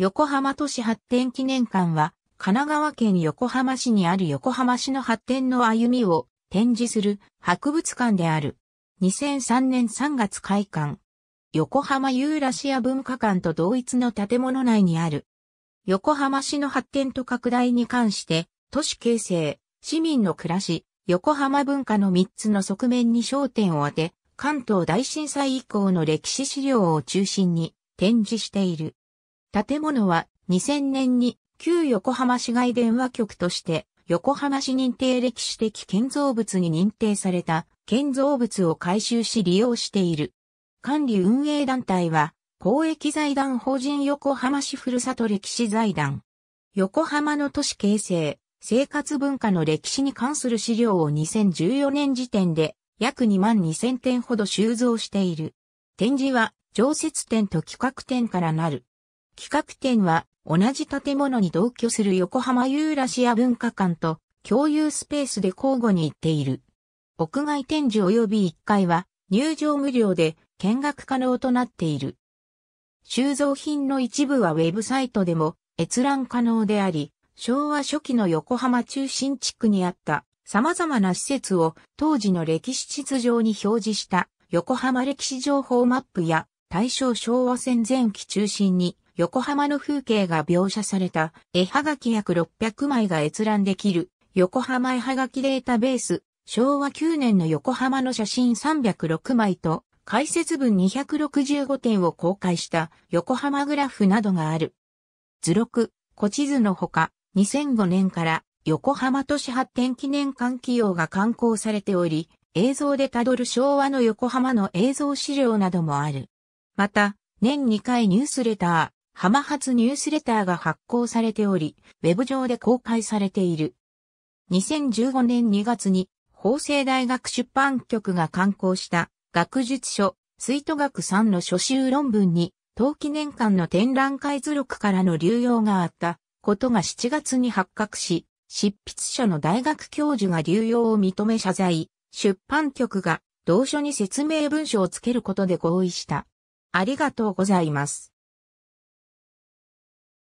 横浜都市発展記念館は、神奈川県横浜市にある横浜市の発展の歩みを展示する博物館である。2003年3月開館。横浜ユーラシア文化館と同一の建物内にある。横浜市の発展と拡大に関して、都市形成、市民の暮らし、横浜文化の3つの側面に焦点を当て、関東大震災以降の歴史資料を中心に展示している。建物は2000年に旧横浜市外電話局として横浜市認定歴史的建造物に認定された建造物を回収し利用している。管理運営団体は公益財団法人横浜市ふるさと歴史財団。横浜の都市形成、生活文化の歴史に関する資料を2014年時点で約2万2000点ほど収蔵している。展示は常設展と企画展からなる。企画展は同じ建物に同居する横浜ユーラシア文化館と共有スペースで交互に行っている。屋外展示及び1階は入場無料で見学可能となっている。収蔵品の一部はウェブサイトでも閲覧可能であり、昭和初期の横浜中心地区にあった様々な施設を当時の歴史地図上に表示した横浜歴史情報マップや大正昭和戦前期中心に横浜の風景が描写された絵はがき約600枚が閲覧できる横浜絵はがきデータベース昭和9年の横浜の写真306枚と解説文265点を公開した横浜グラフなどがある。図録、古地図のほか2005年から横浜都市発展記念館企業が刊行されており、映像でたどる昭和の横浜の映像資料などもある。また、年2回ニュースレター。浜発ニュースレターが発行されており、ウェブ上で公開されている。2015年2月に、法政大学出版局が刊行した学術書、水戸学3の初集論文に、当記念館の展覧会図録からの流用があったことが7月に発覚し、執筆者の大学教授が流用を認め謝罪、出版局が同書に説明文書をつけることで合意した。ありがとうございます。